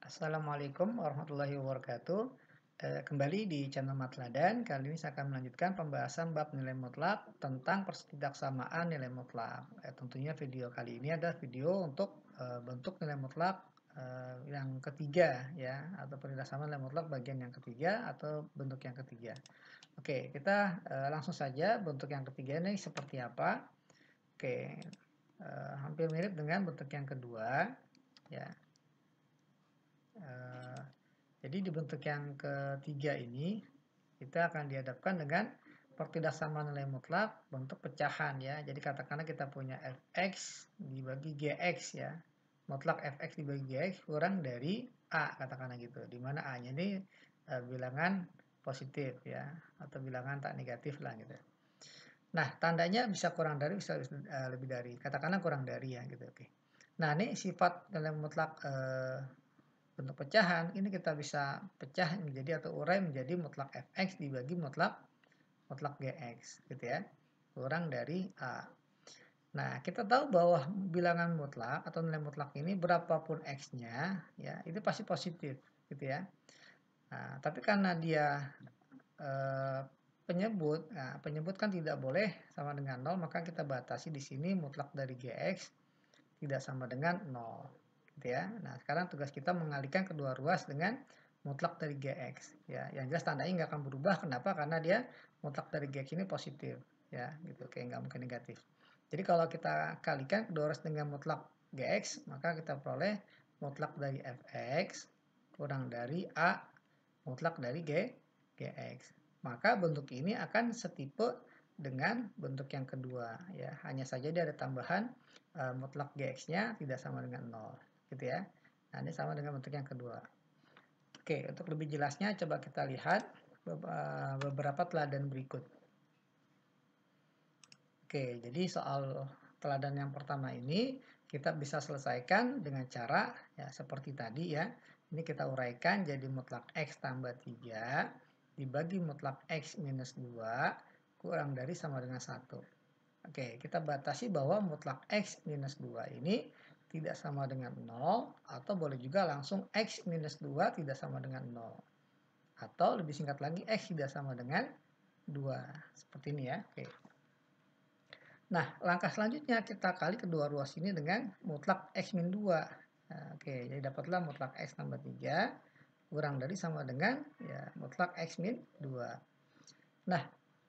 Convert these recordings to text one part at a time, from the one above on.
Assalamualaikum warahmatullahi wabarakatuh. Eh, kembali di channel Matladan, kali ini saya akan melanjutkan pembahasan bab nilai mutlak tentang persetidaksamaan nilai mutlak. Eh, tentunya video kali ini adalah video untuk eh, bentuk nilai mutlak yang ketiga ya, atau persetidaksamaan nilai mutlak bagian yang ketiga atau bentuk yang ketiga. Oke, kita langsung saja bentuk yang ketiga ini seperti apa. Oke, hampir mirip dengan bentuk yang kedua ya. Eh, jadi di bentuk yang ketiga ini kita akan dihadapkan dengan pertidaksamaan nilai mutlak bentuk pecahan ya. Jadi katakanlah kita punya fx dibagi gx ya. Mutlak fx dibagi gx kurang dari a katakanlah gitu. Dimana a-nya ini e, bilangan positif ya atau bilangan tak negatif lah gitu. Nah, tandanya bisa kurang dari bisa e, lebih dari. Katakanlah kurang dari ya gitu. Oke. Nah, ini sifat nilai mutlak e, bentuk pecahan ini kita bisa pecah menjadi atau urai menjadi mutlak fx dibagi mutlak mutlak gx gitu ya kurang dari a nah kita tahu bahwa bilangan mutlak atau nilai mutlak ini berapapun x-nya ya itu pasti positif gitu ya nah, tapi karena dia e, penyebut nah, penyebut kan tidak boleh sama dengan nol, maka kita batasi di sini mutlak dari gx tidak sama dengan nol gitu ya. Nah, sekarang tugas kita mengalihkan kedua ruas dengan mutlak dari GX ya. Yang jelas tandanya nggak akan berubah kenapa? Karena dia mutlak dari GX ini positif ya, gitu kayak nggak mungkin negatif. Jadi kalau kita kalikan kedua ruas dengan mutlak GX, maka kita peroleh mutlak dari fx kurang dari a mutlak dari g gx. Maka bentuk ini akan setipe dengan bentuk yang kedua ya. Hanya saja dia ada tambahan e, mutlak gx-nya tidak sama dengan 0 gitu ya. Nah, ini sama dengan bentuk yang kedua. Oke, untuk lebih jelasnya coba kita lihat beberapa teladan berikut. Oke, jadi soal teladan yang pertama ini kita bisa selesaikan dengan cara ya seperti tadi ya. Ini kita uraikan jadi mutlak X tambah 3 dibagi mutlak X minus 2 kurang dari sama dengan 1. Oke, kita batasi bahwa mutlak X minus 2 ini tidak sama dengan 0 atau boleh juga langsung x minus 2 tidak sama dengan 0 atau lebih singkat lagi x tidak sama dengan 2 seperti ini ya oke nah langkah selanjutnya kita kali kedua ruas ini dengan mutlak x min 2 nah, oke jadi dapatlah mutlak x tambah 3 kurang dari sama dengan ya mutlak x min 2 nah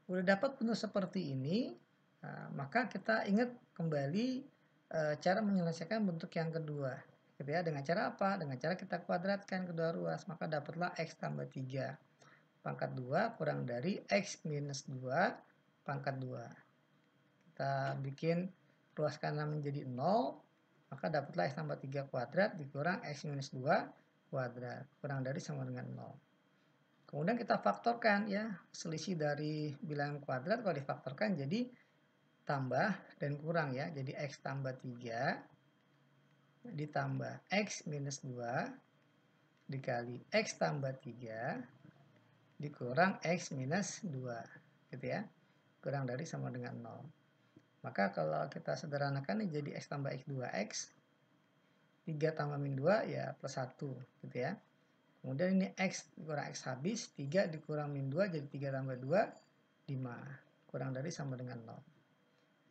udah dapat penuh seperti ini nah, maka kita ingat kembali e, cara menyelesaikan bentuk yang kedua gitu ya dengan cara apa dengan cara kita kuadratkan kedua ruas maka dapatlah x tambah 3 pangkat 2 kurang dari x minus 2 pangkat 2 kita bikin ruas kanan menjadi 0 maka dapatlah x tambah 3 kuadrat dikurang x minus 2 kuadrat kurang dari sama dengan 0 Kemudian kita faktorkan ya, selisih dari bilangan kuadrat kalau difaktorkan jadi tambah dan kurang ya. Jadi X tambah 3 ditambah X minus 2 dikali X tambah 3 dikurang X minus 2 gitu ya. Kurang dari sama dengan 0. Maka kalau kita sederhanakan ini jadi X tambah X 2X 3 tambah min 2 ya plus 1 gitu ya. Kemudian ini X dikurang X habis, 3 dikurang min 2 jadi 3 tambah 2, 5. Kurang dari sama dengan 0.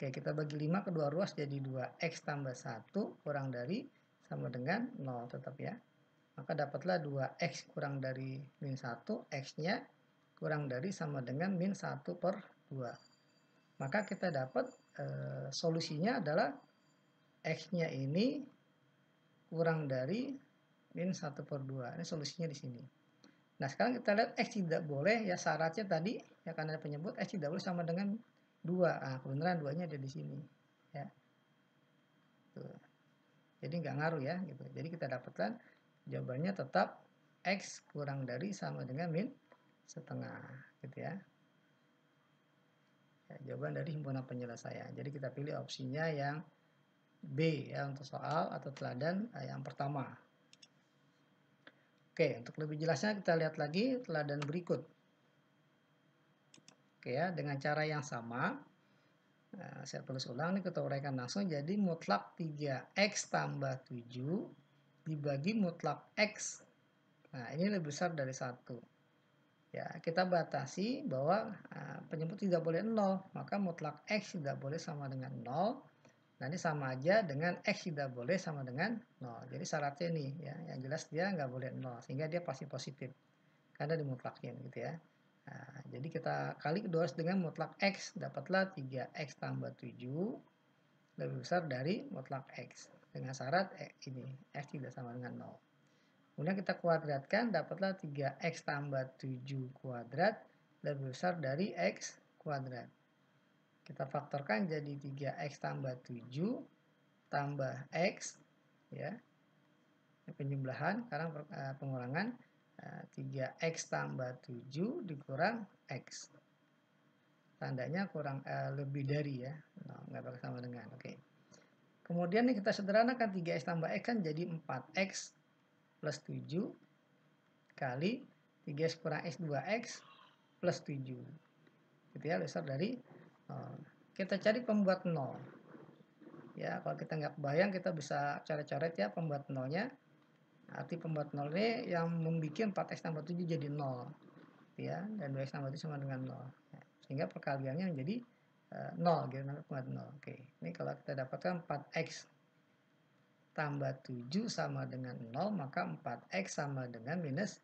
Oke, kita bagi 5 kedua ruas jadi 2. X tambah 1 kurang dari sama dengan 0 tetap ya. Maka dapatlah 2X kurang dari min 1, X-nya kurang dari sama dengan min 1 per 2. Maka kita dapat e, solusinya adalah X-nya ini kurang dari min 1 per 2. Ini solusinya di sini. Nah, sekarang kita lihat X tidak boleh, ya syaratnya tadi, ya karena penyebut, X tidak boleh sama dengan dua ah kebenaran duanya ada di sini ya Tuh. jadi nggak ngaruh ya gitu jadi kita dapatkan jawabannya tetap x kurang dari sama dengan min setengah gitu ya, ya jawaban dari himpunan penyelesaian jadi kita pilih opsinya yang B ya untuk soal atau teladan eh, yang pertama Oke, untuk lebih jelasnya kita lihat lagi teladan berikut. Oke ya, dengan cara yang sama. Nah, saya tulis ulang nih kita uraikan langsung jadi mutlak 3x tambah 7 dibagi mutlak x. Nah, ini lebih besar dari 1. Ya, kita batasi bahwa uh, penyebut tidak boleh 0, maka mutlak x tidak boleh sama dengan 0. Nah, ini sama aja dengan X tidak boleh sama dengan 0. Jadi syaratnya nih, ya, yang jelas dia nggak boleh 0, sehingga dia pasti positif. Karena dimutlakin gitu ya. Nah, jadi kita kali 200 dengan mutlak X, dapatlah 3X tambah 7 lebih besar dari mutlak X. Dengan syarat eh, ini, X tidak sama dengan 0. Kemudian kita kuadratkan, dapatlah 3X tambah 7 kuadrat lebih besar dari X kuadrat. Kita faktorkan jadi 3X tambah 7 tambah X, ya, penjumlahan, sekarang eh, pengurangan, 3x nah, tambah 7 dikurang x. Tandanya kurang eh, lebih dari ya. No, nggak pakai sama dengan. Oke. Okay. Kemudian nih kita sederhanakan 3x tambah x kan jadi 4x plus 7 kali 3x kurang x 2x plus 7. Gitu ya, besar dari oh. Kita cari pembuat nol. Ya, kalau kita nggak bayang kita bisa coret-coret ya pembuat nolnya arti pembuat 0D yang membuat 4x tambah 7 jadi 0 ya dan 2x tambah 7 sama dengan 0 ya. sehingga perkaliannya menjadi uh, 0 gitu namanya pembuat 0 oke ini kalau kita dapatkan 4x tambah 7 sama dengan 0 maka 4x sama dengan minus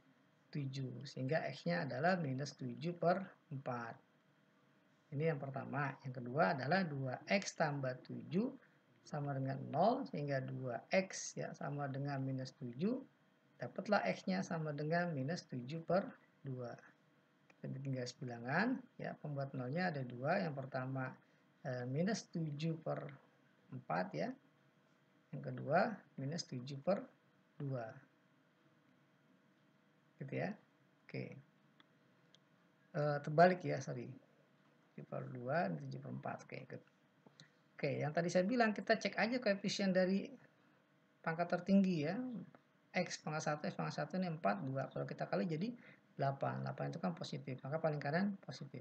7 sehingga x-nya adalah minus 7 per 4 ini yang pertama yang kedua adalah 2x tambah 7 sama dengan 0 sehingga 2x ya sama dengan minus 7 dapatlah x-nya sama dengan minus 7 per 2 kita bikin garis bilangan ya pembuat nolnya ada dua yang pertama eh, minus 7 per 4 ya yang kedua minus 7 per 2 gitu ya oke eh, terbalik ya sorry 7 per 2 7 per 4 oke gitu. Oke, yang tadi saya bilang kita cek aja koefisien dari pangkat tertinggi ya. X pangkat 1, X pangkat 1 ini 4, 2. Kalau kita kali jadi 8. 8 itu kan positif, maka paling kanan positif.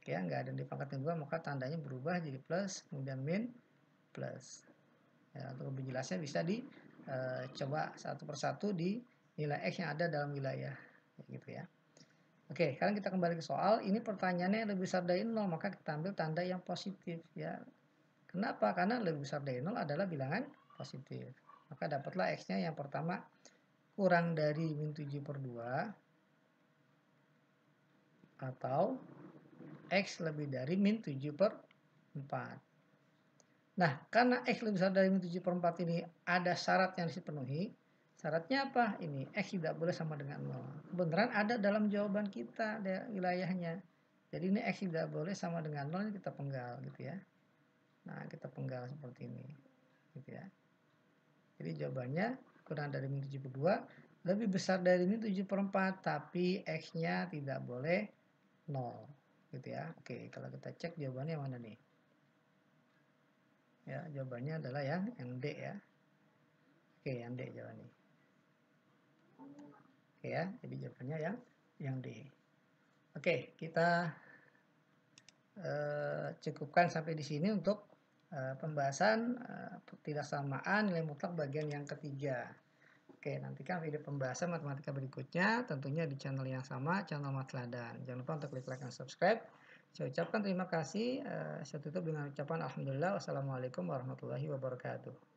Oke, ya, nggak ada di pangkat 2, maka tandanya berubah jadi plus, kemudian min plus. Ya, untuk lebih jelasnya bisa dicoba eh, e, satu persatu di nilai X yang ada dalam wilayah. Ya, gitu ya. Oke, sekarang kita kembali ke soal. Ini pertanyaannya lebih besar dari 0, maka kita ambil tanda yang positif. ya Kenapa? Karena lebih besar dari 0 adalah bilangan positif. Maka dapatlah X-nya yang pertama kurang dari min 7 per 2 atau X lebih dari min 7 per 4. Nah, karena X lebih besar dari min 7 per 4 ini ada syarat yang harus dipenuhi. Syaratnya apa? Ini X tidak boleh sama dengan 0. Kebenaran ada dalam jawaban kita wilayahnya. Jadi ini X tidak boleh sama dengan 0 kita penggal gitu ya. Nah, kita penggal seperti ini. Gitu ya. Jadi jawabannya kurang dari min 72, lebih besar dari min 7 per 4, tapi X-nya tidak boleh 0. Gitu ya. Oke, kalau kita cek jawabannya mana nih? Ya, jawabannya adalah yang, nd ya. Oke, yang D jawabannya. Oke ya, jadi jawabannya yang yang D. Oke, kita eh, cukupkan sampai di sini untuk Eh, pembahasan eh, tidak samaan nilai mutlak bagian yang ketiga. Oke, nantikan video pembahasan matematika berikutnya tentunya di channel yang sama, channel Mat Jangan lupa untuk klik like dan subscribe. Saya ucapkan terima kasih. Eh, saya tutup dengan ucapan Alhamdulillah. Wassalamualaikum warahmatullahi wabarakatuh.